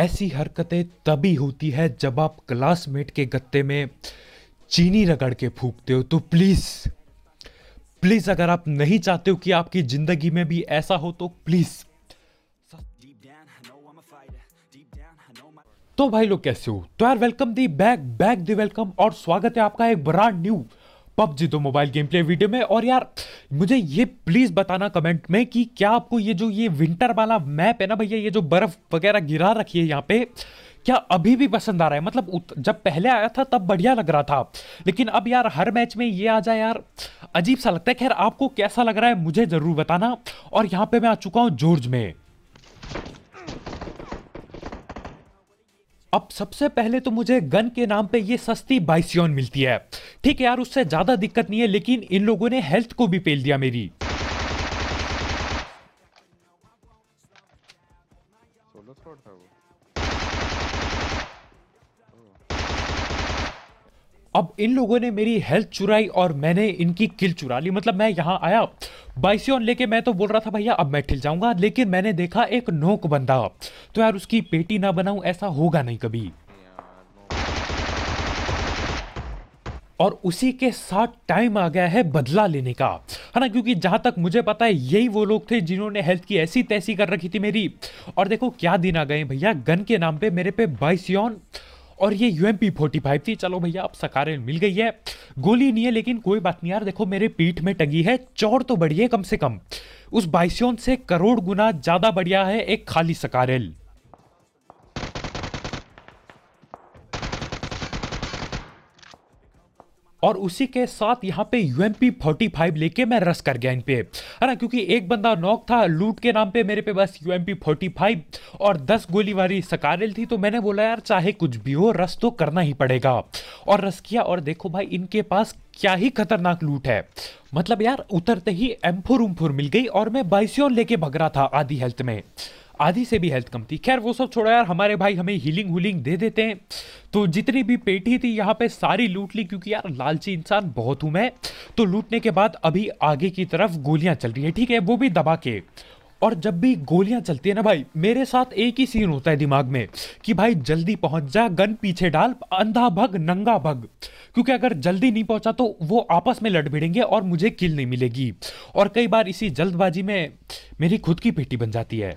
ऐसी हरकतें तभी होती है जब आप क्लासमेट के गत्ते में चीनी रगड़ के फूकते हो तो प्लीज़ प्लीज़ अगर आप नहीं चाहते हो कि आपकी ज़िंदगी में भी ऐसा हो तो प्लीज़ तो भाई लोग कैसे हो तो यार welcome the back back the welcome और स्वागत है आपका एक ब्रांड न्यू पबजी दो मोबाइल गेम प्ले वीडियो में और यार मुझे ये प्लीज़ बताना कमेंट में कि क्या आपको ये जो ये विंटर वाला मैप है ना भैया ये जो बर्फ़ वगैरह गिरा रखी है यहाँ पे क्या अभी भी पसंद आ रहा है मतलब जब पहले आया था तब बढ़िया लग रहा था लेकिन अब यार हर मैच में ये आ जाए यार अजीब सा लगता है खैर आपको कैसा लग रहा है मुझे ज़रूर बताना और यहाँ पे मैं आ चुका हूँ जॉर्ज में अब सबसे पहले तो मुझे गन के नाम पे ये सस्ती बाइसियन मिलती है ठीक है यार उससे ज़्यादा दिक्कत नहीं है लेकिन इन लोगों ने हेल्थ को भी पेल दिया मेरी अब इन लोगों ने मेरी हेल्थ चुराई और मैंने इनकी किल चुरा ली मतलब मैं यहाँ आया बाइसियन लेके मैं तो बोल रहा था भैया अब मैं ठिल जाऊंगा लेकिन मैंने देखा एक नोक बंदा तो यार उसकी पेटी ना बनाऊं ऐसा होगा नहीं कभी और उसी के साथ टाइम आ गया है बदला लेने का है ना क्योंकि जहां तक मुझे पता है यही वो लोग थे जिन्होंने हेल्थ की ऐसी तैसी कर रखी थी मेरी और देखो क्या दिन आ गए भैया गन के नाम पे मेरे पे बाइसियन और ये U M P forty five थी चलो भैया अब सकार मिल गई है गोली नहीं है लेकिन कोई बात नहीं यार देखो मेरे पीठ में टंगी है चौड़ तो है कम से कम उस बाइसियोन से करोड़ गुना ज़्यादा बढ़िया है एक खाली सकारेल और उसी के साथ यहाँ पे U M P forty five लेके मैं रस कर गया इन पे है ना क्योंकि एक बंदा नॉक था लूट के नाम पे मेरे पे बस U M P forty five और दस गोली वाली सकारिल थी तो मैंने बोला यार चाहे कुछ भी हो रस तो करना ही पड़ेगा और रस किया और देखो भाई इनके पास क्या ही खतरनाक लूट है मतलब यार उतरते ही एम्फुर उम्फुर मिल गई और मैं बाइसियोन लेके भग रहा था आधी हेल्थ में आधी से भी हेल्थ कम थी खैर वो सब छोड़ा यार हमारे भाई हमें हीलिंग हुलिंग दे देते हैं तो जितनी भी पेटी थी यहाँ पे सारी लूट ली क्योंकि यार लालची इंसान बहुत हूँ मैं तो लूटने के बाद अभी आगे की तरफ गोलियाँ चल रही है ठीक है वो भी दबा के और जब भी गोलियां चलती है ना भाई मेरे साथ एक ही सीन होता है दिमाग में कि भाई जल्दी पहुंच जा गन पीछे डाल अंधा भग नंगा भग क्योंकि अगर जल्दी नहीं पहुंचा तो वो आपस में लड़ भिड़ेंगे और मुझे किल नहीं मिलेगी और कई बार इसी जल्दबाजी में मेरी खुद की पेटी बन जाती है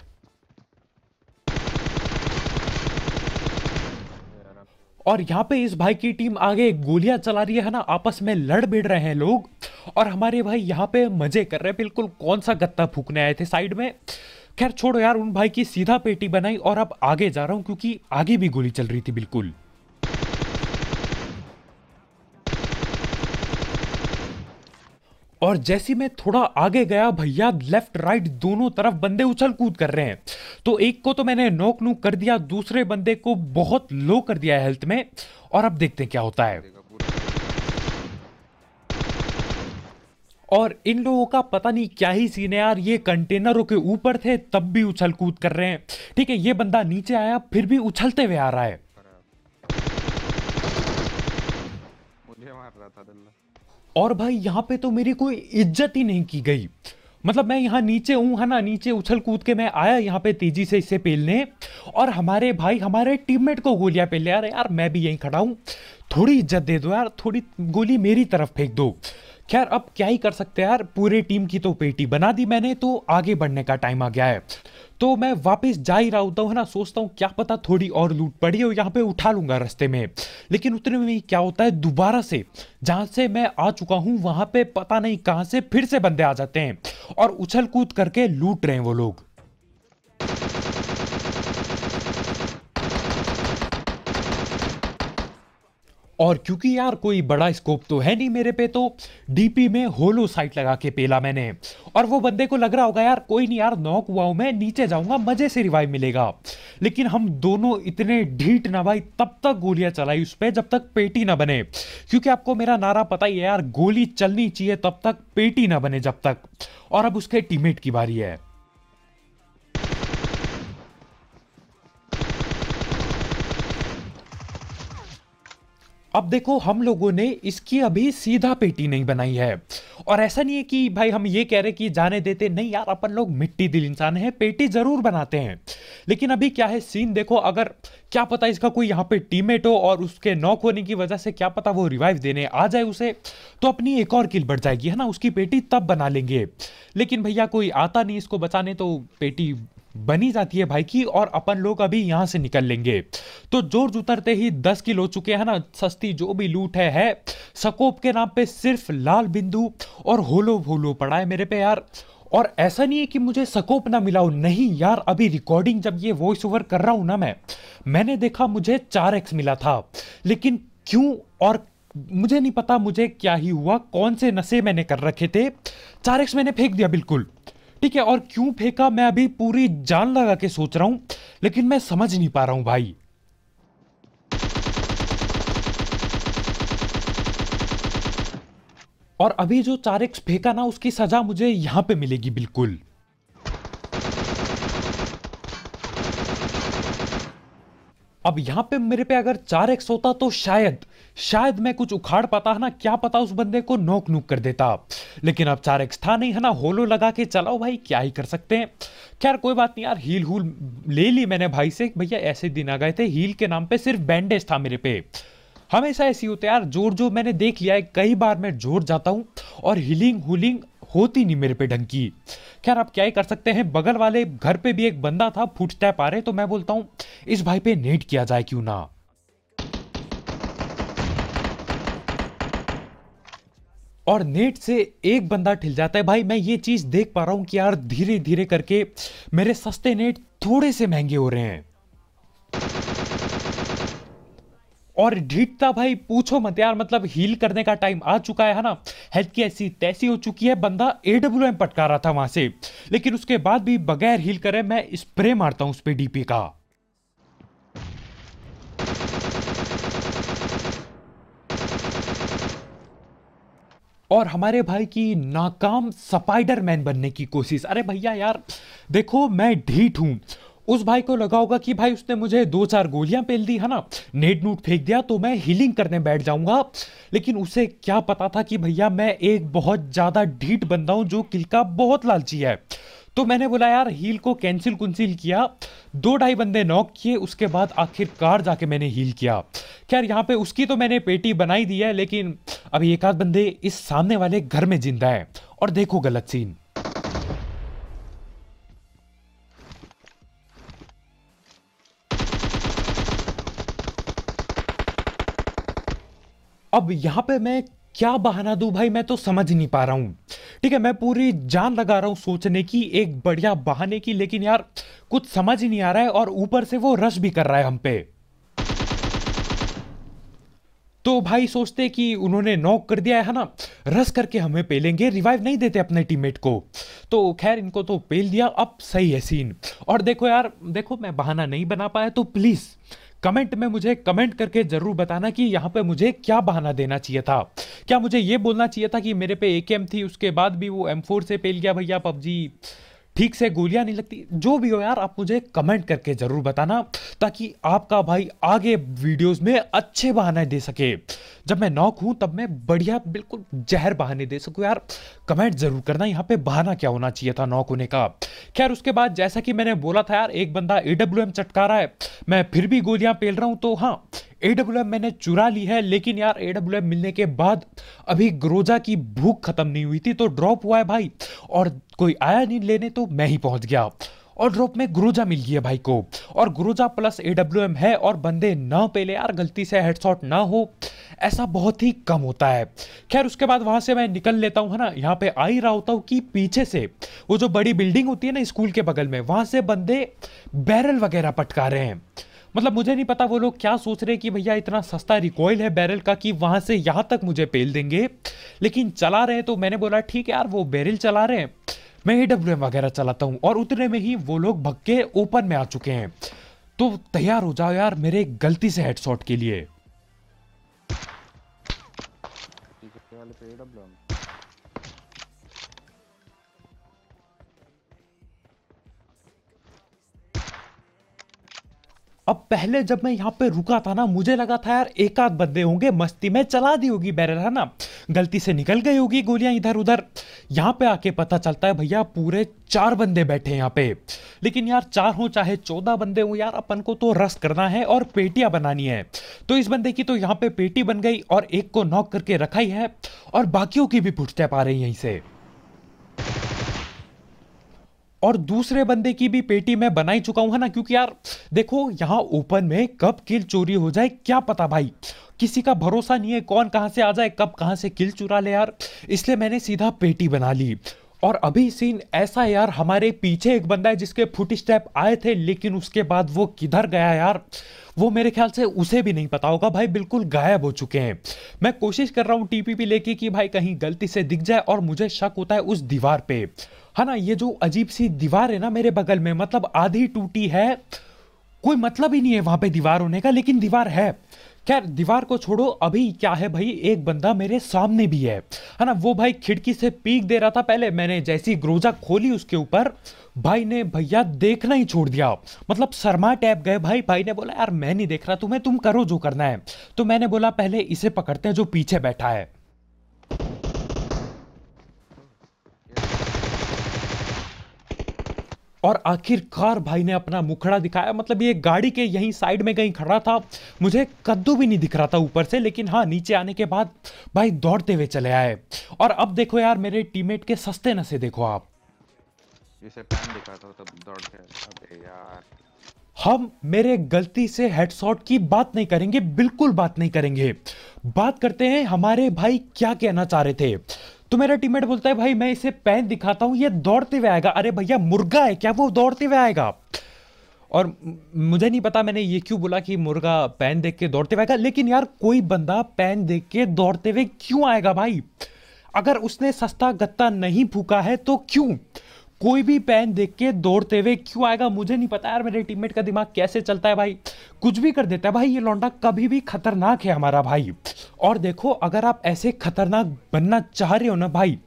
और यहाँ पे इस भाई की टीम आगे गोलियां चला रही है ना आपस में लड़ भिड़ रहे हैं लोग और हमारे भाई यहाँ पे मजे कर रहे हैं बिल्कुल कौन सा गत्ता फूकने आए थे साइड में खैर छोड़ो यार उन भाई की सीधा पेटी बनाई और अब आगे जा रहा हूँ क्योंकि आगे भी गोली चल रही थी बिल्कुल और जैसे मैं थोड़ा आगे गया भैया लेफ्ट राइट दोनों तरफ बंदे उछल कूद कर रहे हैं तो एक को तो मैंने नोक नोक कर दिया दूसरे बंदे को बहुत लो कर दिया हेल्थ में और अब देखते हैं क्या होता है और इन लोगों का पता नहीं क्या ही सीन है यार ये कंटेनरों के ऊपर थे तब भी उछल कूद कर रहे हैं ठीक है ये बंदा नीचे आया फिर भी उछलते हुए आ रहा है मुझे मार रहा था और भाई यहाँ पे तो मेरी कोई इज्जत ही नहीं की गई मतलब मैं यहाँ नीचे हूँ है ना नीचे उछल कूद के मैं आया यहाँ पे तेजी से इसे पेलने और हमारे भाई हमारे टीममेट को गोलियाँ पेल यार यार मैं भी यहीं खड़ा हूँ थोड़ी इज्जत दे दो यार थोड़ी गोली मेरी तरफ फेंक दो खैर अब क्या ही कर सकते हैं यार पूरे टीम की तो पेटी बना दी मैंने तो आगे बढ़ने का टाइम आ गया है तो मैं वापस जा ही रहा होता हूँ ना सोचता हूँ क्या पता थोड़ी और लूट पड़ी हो यहाँ पे उठा लूँगा रास्ते में लेकिन उतने में क्या होता है दोबारा से जहाँ से मैं आ चुका हूँ वहाँ पे पता नहीं कहाँ से फिर से बंदे आ जाते हैं और उछल कूद करके लूट रहे हैं वो लोग और क्योंकि यार कोई बड़ा स्कोप तो है नहीं मेरे पे तो डीपी में होलो साइट लगा के पेला मैंने और वो बंदे को लग रहा होगा यार कोई नहीं यार नॉक हुआ हूं मैं नीचे जाऊंगा मजे से रिवाइव मिलेगा लेकिन हम दोनों इतने ढीट ना भाई तब तक गोलियां चलाई उस पर जब तक पेटी ना बने क्योंकि आपको मेरा नारा पता ही है यार गोली चलनी चाहिए तब तक पेटी ना बने जब तक और अब उसके टीमेट की बारी है अब देखो हम लोगों ने इसकी अभी सीधा पेटी नहीं बनाई है और ऐसा नहीं है कि भाई हम ये कह रहे कि जाने देते नहीं यार अपन लोग मिट्टी दिल इंसान हैं पेटी ज़रूर बनाते हैं लेकिन अभी क्या है सीन देखो अगर क्या पता इसका कोई यहाँ पे टीमेट हो और उसके नॉक होने की वजह से क्या पता वो रिवाइव देने आ जाए उसे तो अपनी एक और किल बढ़ जाएगी है ना उसकी पेटी तब बना लेंगे लेकिन भैया कोई आता नहीं इसको बचाने तो पेटी बनी जाती है भाई की और अपन लोग अभी यहां से निकल लेंगे तो जोर जुतरते ही दस किलो हो चुके हैं ना सस्ती जो भी लूट है, है सकोप के नाम पे सिर्फ लाल बिंदु और होलो भोलो पड़ा है मेरे पे यार और ऐसा नहीं है कि मुझे सकोप ना मिला हो नहीं यार अभी रिकॉर्डिंग जब ये वॉइस ओवर कर रहा हूं ना मैं मैंने देखा मुझे चार एक्स मिला था लेकिन क्यों और मुझे नहीं पता मुझे क्या ही हुआ कौन से नशे मैंने कर रखे थे चार एक्स मैंने फेंक दिया बिल्कुल ठीक है और क्यों फेंका मैं अभी पूरी जान लगा के सोच रहा हूं लेकिन मैं समझ नहीं पा रहा हूं भाई और अभी जो चार एक्स फेंका ना उसकी सजा मुझे यहां पे मिलेगी बिल्कुल अब यहाँ पे मेरे पे अगर चार एक्स होता तो शायद शायद मैं कुछ उखाड़ पाता है ना क्या पता उस बंदे को नोक नूक कर देता लेकिन अब चार एक्स था नहीं है ना होलो लगा के चलाओ भाई क्या ही कर सकते हैं खैर कोई बात नहीं यार हील हूल ले ली मैंने भाई से भैया ऐसे दिन आ गए थे हील के नाम पे सिर्फ बैंडेज था मेरे पे हमेशा ऐसी होते यार जोर जो मैंने देख लिया है कई बार मैं जोर जाता हूँ और हीलिंग हुलिंग होती नहीं मेरे पे ढंग की खैर आप क्या ही कर सकते हैं बगल वाले घर पे भी एक बंदा था फुटस्टेप आ रहे तो मैं बोलता हूँ इस भाई पे नेट किया जाए क्यों ना और नेट से एक बंदा ठिल जाता है भाई मैं ये चीज़ देख पा रहा हूं कि यार धीरे धीरे करके मेरे सस्ते नेट थोड़े से महंगे हो रहे हैं और ढीटता भाई पूछो मत यार मतलब हील करने का टाइम आ चुका है ना हेल्थ की ऐसी तैसी हो चुकी है बंदा ए डब्ल्यू एम पटका रहा था वहां से लेकिन उसके बाद भी बगैर हील करे मैं स्प्रे मारता हूं उस पर डीपी का और हमारे भाई की नाकाम स्पाइडर मैन बनने की कोशिश अरे भैया यार देखो मैं ढीठ हूं उस भाई को लगा होगा कि भाई उसने मुझे दो चार गोलियां पेल दी है ना नेट नूट फेंक दिया तो मैं हीलिंग करने बैठ जाऊंगा लेकिन उसे क्या पता था कि भैया मैं एक बहुत ज़्यादा ढीठ बंदा हूँ जो किल का बहुत लालची है तो मैंने बोला यार हील को कैंसिल कुंसिल किया दो ढाई बंदे नॉक किए उसके बाद आखिरकार जाके मैंने हील किया खैर यहाँ पे उसकी तो मैंने पेटी बनाई दी है लेकिन अभी एक आध बंदे इस सामने वाले घर में जिंदा है और देखो गलत सीन अब यहां पे मैं क्या बहाना दू भाई मैं तो समझ नहीं पा रहा हूं ठीक है मैं पूरी जान लगा रहा हूं सोचने की एक बढ़िया बहाने की लेकिन यार कुछ समझ ही नहीं आ रहा है और ऊपर से वो रश भी कर रहा है हम पे तो भाई सोचते कि उन्होंने नॉक कर दिया है ना रस करके हमें पेलेंगे रिवाइव नहीं देते अपने टीममेट को तो खैर इनको तो पेल दिया अब सही है सीन और देखो यार देखो मैं बहाना नहीं बना पाया तो प्लीज़ कमेंट में मुझे कमेंट करके जरूर बताना कि यहाँ पे मुझे क्या बहाना देना चाहिए था क्या मुझे ये बोलना चाहिए था कि मेरे पे ए थी उसके बाद भी वो एम से पेल गया भैया पबजी ठीक से गोलियां नहीं लगती जो भी हो यार आप मुझे कमेंट करके जरूर बताना ताकि आपका भाई आगे वीडियोस में अच्छे बहाने दे सके जब मैं नॉक हूँ तब मैं बढ़िया बिल्कुल जहर बहाने दे सकूँ यार कमेंट ज़रूर करना यहाँ पे बहाना क्या होना चाहिए था नॉक होने का खैर उसके बाद जैसा कि मैंने बोला था यार एक बंदा ए डब्ल्यू एम चटका रहा है मैं फिर भी गोलियाँ पेल रहा हूँ तो हाँ ए डब्ल्यू एम मैंने चुरा ली है लेकिन यार ए डब्ल्यू एम मिलने के बाद अभी ग्रोजा की भूख खत्म नहीं हुई थी तो ड्रॉप हुआ है भाई और कोई आया नहीं लेने तो मैं ही पहुंच गया और ड्रॉप में गुरुजा मिल गई है भाई को और गुरुजा प्लस ए है और बंदे ना पेले यार गलती से हेडशॉट ना हो ऐसा बहुत ही कम होता है खैर उसके बाद वहाँ से मैं निकल लेता हूँ है ना यहाँ पे आ ही रहा होता हूँ कि पीछे से वो जो बड़ी बिल्डिंग होती है ना स्कूल के बगल में वहाँ से बंदे बैरल वगैरह पटका रहे हैं मतलब मुझे नहीं पता वो लोग क्या सोच रहे कि भैया इतना सस्ता रिकॉयल है बैरल का कि वहाँ से यहाँ तक मुझे पेल देंगे लेकिन चला रहे तो मैंने बोला ठीक है यार वो बैरल चला रहे हैं मैं ए वगैरह चलाता हूँ और उतने में ही वो लोग भग के ओपन में आ चुके हैं तो तैयार हो जाओ यार मेरे गलती से हेडशॉट के लिए अब पहले जब मैं यहाँ पे रुका था ना मुझे लगा था यार एक आध बंदे होंगे मस्ती में चला दी होगी बैरल है ना गलती से निकल गई होगी गोलियां इधर उधर यहाँ पे आके पता चलता है भैया पूरे चार बंदे बैठे यहाँ पे लेकिन यार चार हो चाहे चौदह बंदे हो यार अपन को तो रस करना है और पेटियां बनानी है तो इस बंदे की तो यहाँ पे पेटी बन गई और एक को नॉक करके रखा ही है और बाकियों की भी फुटस्टेप पा रही है यहीं से और दूसरे बंदे की भी पेटी मैं बना ही चुका हूँ ना क्योंकि यार देखो यहाँ ओपन में कब किल चोरी हो जाए क्या पता भाई किसी का भरोसा नहीं है कौन कहां से आ जाए कब कहां से किल चुरा ले यार इसलिए मैंने सीधा पेटी बना ली और अभी सीन ऐसा यार हमारे पीछे एक बंदा है जिसके फुट स्टेप आए थे लेकिन उसके बाद वो किधर गया यार वो मेरे ख्याल से उसे भी नहीं पता होगा भाई बिल्कुल गायब हो चुके हैं मैं कोशिश कर रहा हूँ टीपी भी लेके कि भाई कहीं गलती से दिख जाए और मुझे शक होता है उस दीवार पे है हाँ ना ये जो अजीब सी दीवार है ना मेरे बगल में मतलब आधी टूटी है कोई मतलब ही नहीं है वहां पे दीवार होने का लेकिन दीवार है खैर दीवार को छोड़ो अभी क्या है भाई एक बंदा मेरे सामने भी है है हाँ ना वो भाई खिड़की से पीक दे रहा था पहले मैंने जैसी ग्रोजा खोली उसके ऊपर भाई ने भैया देखना ही छोड़ दिया मतलब शर्मा टैप गए भाई भाई ने बोला यार मैं नहीं देख रहा तुम्हें तुम करो जो करना है तो मैंने बोला पहले इसे पकड़ते हैं जो पीछे बैठा है और आखिरकार भाई ने अपना मुखड़ा दिखाया मतलब ये गाड़ी के यहीं साइड में कहीं खड़ा था मुझे कद्दू भी नहीं दिख रहा था ऊपर से लेकिन हाँ नीचे आने के बाद भाई दौड़ते हुए चले आए और अब देखो यार मेरे टीममेट के सस्ते नशे देखो आप इसे पैन दिखा दो तब दौड़ते अबे यार हम मेरे गलती से हेडशॉट की बात नहीं करेंगे बिल्कुल बात नहीं करेंगे बात करते हैं हमारे भाई क्या कहना चाह रहे थे तो मेरा टीममेट बोलता है भाई मैं इसे पैन दिखाता हूँ ये दौड़ते हुए आएगा अरे भैया मुर्गा है क्या वो दौड़ते हुए आएगा और मुझे नहीं पता मैंने ये क्यों बोला कि मुर्गा पैन देख के दौड़ते हुए आएगा लेकिन यार कोई बंदा पैन देख के दौड़ते हुए क्यों आएगा भाई अगर उसने सस्ता गत्ता नहीं फूका है तो क्यों कोई भी पैन देख के दौड़ते हुए क्यों आएगा मुझे नहीं पता यार मेरे टीममेट का दिमाग कैसे चलता है भाई कुछ भी कर देता है भाई ये लौंडा कभी भी खतरनाक है हमारा भाई और देखो अगर आप ऐसे खतरनाक बनना चाह रहे हो ना भाई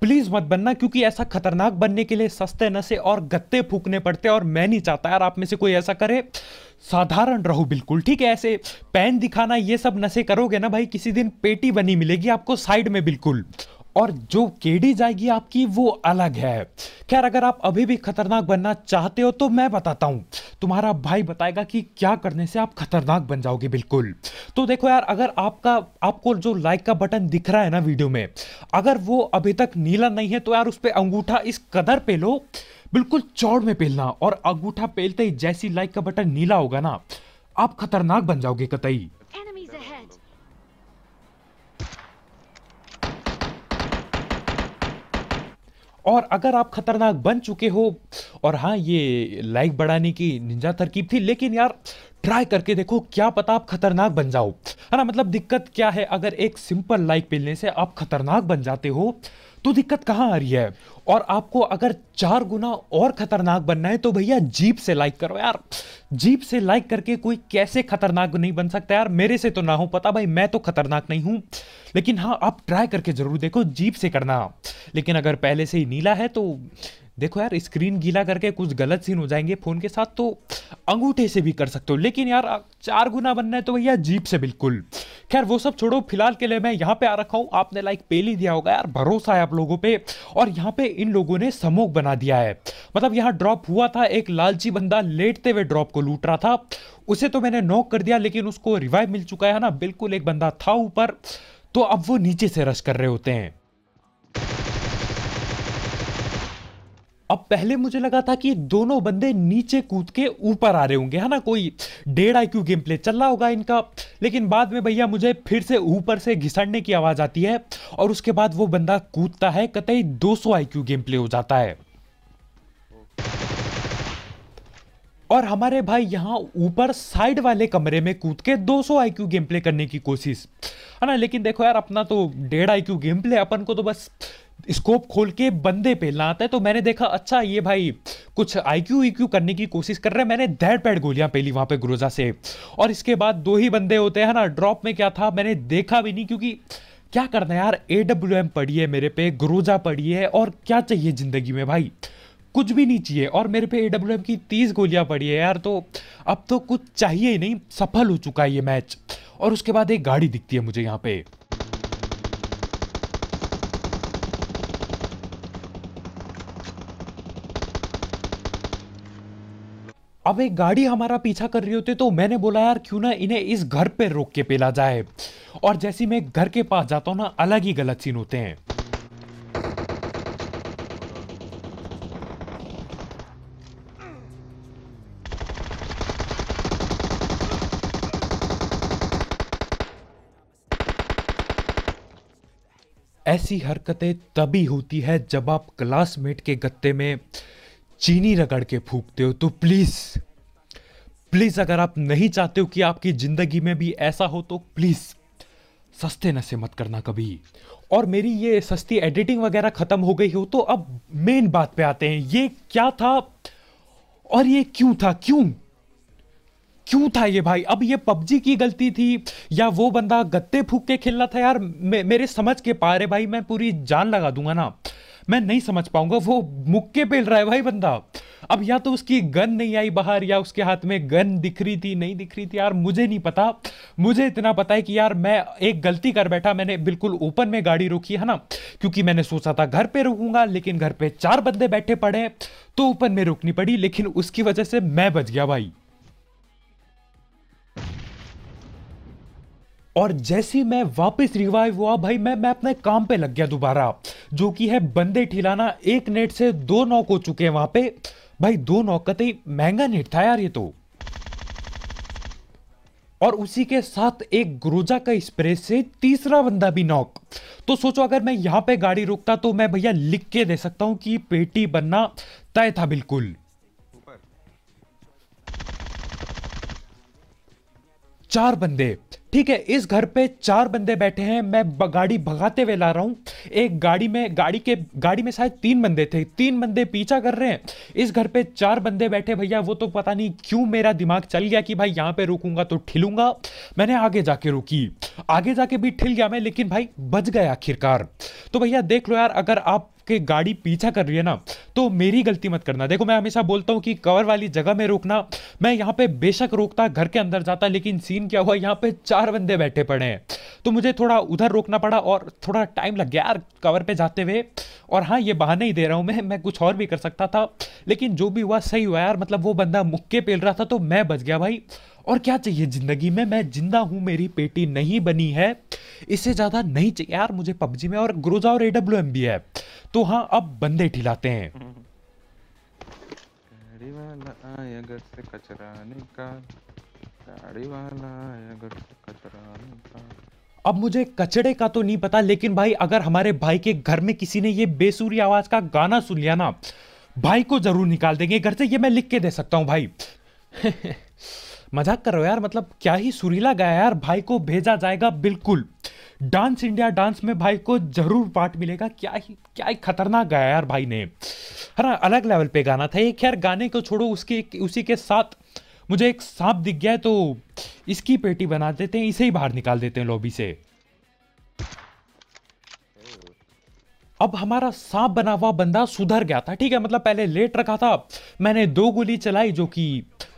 प्लीज़ मत बनना क्योंकि ऐसा खतरनाक बनने के लिए सस्ते नशे और गत्ते फूकने पड़ते हैं और मैं नहीं चाहता यार आप में से कोई ऐसा करे साधारण रहो बिल्कुल ठीक है ऐसे पेन दिखाना ये सब नशे करोगे ना भाई किसी दिन पेटी बनी मिलेगी आपको साइड में बिल्कुल और जो केडी जाएगी आपकी वो अलग है खैर अगर आप अभी भी खतरनाक बनना चाहते हो तो मैं बताता हूं तुम्हारा भाई बताएगा कि क्या करने से आप खतरनाक बन जाओगे बिल्कुल तो देखो यार अगर आपका आपको जो लाइक का बटन दिख रहा है ना वीडियो में अगर वो अभी तक नीला नहीं है तो यार उस पर अंगूठा इस कदर पे लो बिल्कुल चौड़ में पेलना और अंगूठा पेलते ही जैसी लाइक का बटन नीला होगा ना आप खतरनाक बन जाओगे कतई और अगर आप खतरनाक बन चुके हो और हाँ ये लाइक बढ़ाने की निंजा तरकीब थी लेकिन यार ट्राई करके देखो क्या पता आप खतरनाक बन जाओ है ना मतलब दिक्कत क्या है अगर एक सिंपल लाइक मिलने से आप खतरनाक बन जाते हो तो दिक्कत कहाँ आ रही है और आपको अगर चार गुना और खतरनाक बनना है तो भैया जीप से लाइक करो यार जीप से लाइक करके कोई कैसे खतरनाक नहीं बन सकता यार मेरे से तो ना हो पता भाई मैं तो खतरनाक नहीं हूं लेकिन हाँ आप ट्राई करके जरूर देखो जीप से करना लेकिन अगर पहले से ही नीला है तो देखो यार स्क्रीन गीला करके कुछ गलत सीन हो जाएंगे फ़ोन के साथ तो अंगूठे से भी कर सकते हो लेकिन यार चार गुना बनना है तो भैया जीप से बिल्कुल खैर वो सब छोड़ो फिलहाल के लिए मैं यहाँ पे आ रखा हूँ आपने लाइक पेल ही दिया होगा यार भरोसा है आप लोगों पे और यहाँ पे इन लोगों ने समोक बना दिया है मतलब यहाँ ड्रॉप हुआ था एक लालची बंदा लेटते हुए ड्रॉप को लूट रहा था उसे तो मैंने नॉक कर दिया लेकिन उसको रिवाइव मिल चुका है ना बिल्कुल एक बंदा था ऊपर तो अब वो नीचे से रश कर रहे होते हैं अब पहले मुझे लगा था कि दोनों बंदे नीचे कूद के ऊपर आ रहे होंगे है ना कोई डेढ़ आई क्यू गेम प्ले चल रहा होगा इनका लेकिन बाद में भैया मुझे फिर से ऊपर से घिसड़ने की आवाज़ आती है और उसके बाद वो बंदा कूदता है कतई 200 सौ आई क्यू गेम प्ले हो जाता है और हमारे भाई यहाँ ऊपर साइड वाले कमरे में कूद के 200 सौ आई क्यू गेम प्ले करने की कोशिश है ना लेकिन देखो यार अपना तो डेढ़ आई क्यू गेम प्ले अपन को तो बस स्कोप खोल के बंदे पे लाता है तो मैंने देखा अच्छा ये भाई कुछ आई क्यू ई क्यू करने की कोशिश कर रहे हैं मैंने धैड़ पैड गोलियां पहली वहाँ पे गुरोजा से और इसके बाद दो ही बंदे होते हैं ना ड्रॉप में क्या था मैंने देखा भी नहीं क्योंकि क्या करना यार ए डब्ल्यू एम पड़ी है मेरे पे गुरोजा पड़ी है और क्या चाहिए ज़िंदगी में भाई कुछ भी नहीं चाहिए और मेरे पे ए डब्ल्यू एम की तीस गोलियां पड़ी है यार तो अब तो कुछ चाहिए ही नहीं सफल हो चुका है ये मैच और उसके बाद एक गाड़ी दिखती है मुझे यहाँ पे अब एक गाड़ी हमारा पीछा कर रही होती तो मैंने बोला यार क्यों ना इन्हें इस घर पे रोक के पेला जाए और जैसे मैं घर के पास जाता हूँ ना अलग ही गलत सीन होते हैं ऐसी हरकतें तभी होती है जब आप क्लासमेट के गत्ते में चीनी रगड़ के फूकते हो तो प्लीज़ प्लीज़ अगर आप नहीं चाहते हो कि आपकी ज़िंदगी में भी ऐसा हो तो प्लीज़ सस्ते नशे मत करना कभी और मेरी ये सस्ती एडिटिंग वगैरह ख़त्म हो गई हो तो अब मेन बात पे आते हैं ये क्या था और ये क्यों था क्यों क्यों था ये भाई अब ये पबजी की गलती थी या वो बंदा गत्ते फूक के खेल रहा था यार मे, मेरे समझ के पा रहे भाई मैं पूरी जान लगा दूंगा ना मैं नहीं समझ पाऊंगा वो मुक्के पेल रहा है भाई बंदा अब या तो उसकी गन नहीं आई बाहर या उसके हाथ में गन दिख रही थी नहीं दिख रही थी यार मुझे नहीं पता मुझे इतना पता है कि यार मैं एक गलती कर बैठा मैंने बिल्कुल ओपन में गाड़ी रोकी है ना क्योंकि मैंने सोचा था घर पे रुकूंगा लेकिन घर पे चार बंदे बैठे पड़े तो ओपन में रुकनी पड़ी लेकिन उसकी वजह से मैं बच गया भाई और जैसे मैं वापस रिवाइव हुआ भाई मैं मैं अपने काम पे लग गया दोबारा जो कि है बंदे ठिलाना एक नेट से दो नॉक हो चुके हैं वहां पे भाई दो नॉक कतई महंगा नेट था यार ये तो और उसी के साथ एक ग्रोजा का स्प्रे से तीसरा बंदा भी नॉक तो सोचो अगर मैं यहां पे गाड़ी रोकता तो मैं भैया लिख के दे सकता हूँ कि पेटी बनना तय था बिल्कुल चार बंदे ठीक है इस घर पे चार बंदे बैठे हैं मैं गाड़ी भगाते हुए ला रहा हूँ एक गाड़ी में गाड़ी के गाड़ी में शायद तीन बंदे थे तीन बंदे पीछा कर रहे हैं इस घर पे चार बंदे बैठे भैया वो तो पता नहीं क्यों मेरा दिमाग चल गया कि भाई यहाँ पे रुकूंगा तो ठिलूंगा मैंने आगे जाके रुकी आगे जाके भी ठिल गया मैं लेकिन भाई बच गया आखिरकार तो भैया देख लो यार अगर आप कि गाड़ी पीछा कर रही है ना तो मेरी गलती मत करना देखो मैं हमेशा बोलता हूँ कि कवर वाली जगह में रोकना मैं यहाँ पे बेशक रोकता घर के अंदर जाता लेकिन सीन क्या हुआ यहाँ पे चार बंदे बैठे पड़े हैं तो मुझे थोड़ा उधर रोकना पड़ा और थोड़ा टाइम लग गया यार कवर पे जाते हुए और हाँ ये बहाने ही दे रहा हूँ मैं मैं कुछ और भी कर सकता था लेकिन जो भी हुआ सही हुआ यार मतलब वो बंदा मुक्के पेल रहा था तो मैं बच गया भाई और क्या चाहिए ज़िंदगी में मैं जिंदा हूँ मेरी पेटी नहीं बनी है इससे ज़्यादा नहीं चाहिए यार मुझे पबजी में और ग्रोजा और ए डब्ल्यू एम भी है तो हाँ अब बंदे ठिलाते हैं गाड़ी वाला आया घर से कचरा निकाल गाड़ी वाला आया घर से कचरा निकाल अब मुझे कचड़े का तो नहीं पता लेकिन भाई अगर हमारे भाई के घर में किसी ने ये बेसूरी आवाज का गाना सुन लिया ना भाई को जरूर निकाल देंगे घर से ये मैं लिख के दे सकता हूँ भाई मजाक कर रहे हो यार मतलब क्या ही सुरीला गाया यार भाई को भेजा जाएगा बिल्कुल डांस इंडिया डांस में भाई को जरूर पार्ट मिलेगा क्या ही क्या ही खतरनाक गाया यार भाई ने है ना अलग लेवल पे गाना था ये खैर गाने को छोड़ो उसके उसी के साथ मुझे एक सांप दिख गया है तो इसकी पेटी बना देते हैं इसे ही बाहर निकाल देते हैं लॉबी से अब हमारा सांप बना हुआ बंदा सुधर गया था ठीक है मतलब पहले लेट रखा था मैंने दो गोली चलाई जो कि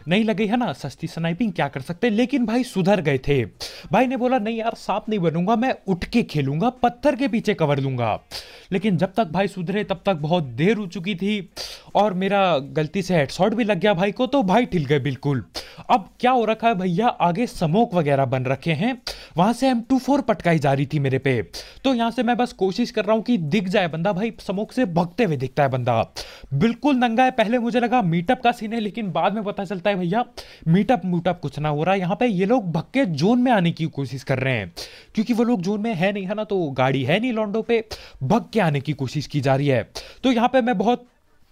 नहीं लगी है ना सस्ती स्नाइपिंग क्या कर सकते लेकिन भाई सुधर गए थे भाई ने बोला नहीं यार सांप नहीं बनूंगा मैं उठ के खेलूंगा पत्थर के पीछे कवर लूंगा लेकिन जब तक भाई सुधरे तब तक बहुत देर हो चुकी थी और मेरा गलती से हेडसॉट भी लग गया भाई को तो भाई ठिल गए बिल्कुल अब क्या हो रखा है भैया आगे समोक वगैरह बन रखे हैं वहां से एम टू फोर पटकाई जा रही थी मेरे पे तो यहां से मैं बस कोशिश कर रहा हूं कि दिख जाए बंदा भाई समोक से भगते हुए दिखता है बंदा बिल्कुल नंगा है पहले मुझे लगा मीटअप का सीन है लेकिन बाद में पता चलता है भैया मीटअप मूटअप कुछ ना हो रहा है यहाँ पे ये लोग भगके जोन में आने की कोशिश कर रहे हैं क्योंकि वो लोग जोन में है नहीं है ना तो गाड़ी है नहीं लॉन्डो पे भग के आने की कोशिश की जा रही है तो यहाँ पे मैं बहुत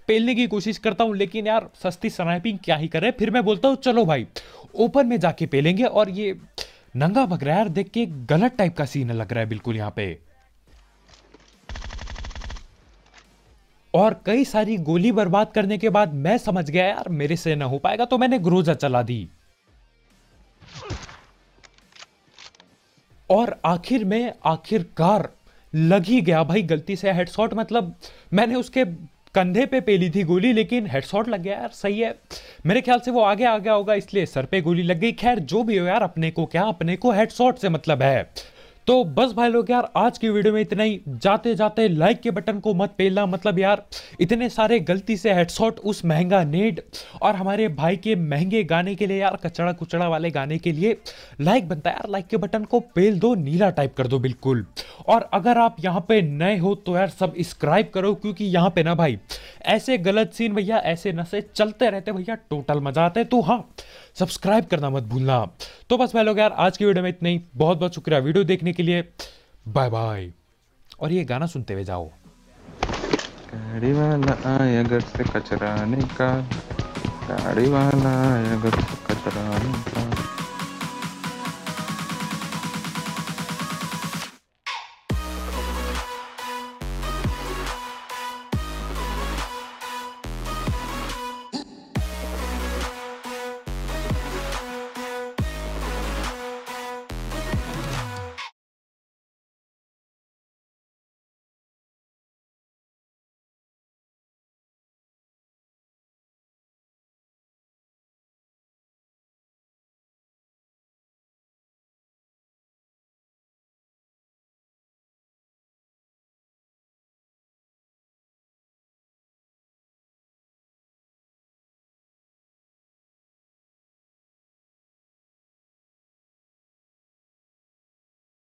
पेलने की कोशिश करता हूँ लेकिन यार सस्ती स्नाइपिंग क्या ही करे फिर मैं बोलता हूँ चलो भाई ओपन में जाके पेलेंगे और ये नंगा है देख के गलत टाइप का सीन लग रहा है बिल्कुल यहाँ पे और कई सारी गोली बर्बाद करने के बाद मैं समझ गया यार मेरे से ना हो पाएगा तो मैंने ग्रोजा चला दी और आखिर में आखिरकार लग ही गया भाई गलती से हेडशॉट मतलब मैंने उसके कंधे पे पेली थी गोली लेकिन हेडशॉट लग गया यार सही है मेरे ख्याल से वो आगे आ गया होगा इसलिए सर पे गोली लग गई खैर जो भी हो यार अपने को क्या अपने को हेडशॉट से मतलब है तो बस भाई लोग यार आज की वीडियो में इतना ही जाते जाते लाइक के बटन को मत पेलना मतलब यार इतने सारे गलती से हेडसॉट उस महंगा नेड और हमारे भाई के महंगे गाने के लिए यार कचड़ा कुचड़ा वाले गाने के लिए लाइक बनता है यार लाइक के बटन को पेल दो नीला टाइप कर दो बिल्कुल और अगर आप यहाँ पे नए हो तो यार सब्सक्राइब करो क्योंकि यहाँ पे ना भाई ऐसे गलत सीन भैया ऐसे नशे चलते रहते भैया टोटल मजा आते तो हाँ सब्सक्राइब करना मत भूलना तो बस भाई लोग यार आज की वीडियो में इतना ही बहुत बहुत शुक्रिया वीडियो देखने के लिए बाय बाय और ये गाना सुनते हुए जाओ गाड़ी वाला आया घर से कचरा निकाल गाड़ी वाला आया घर से कचरा निकाल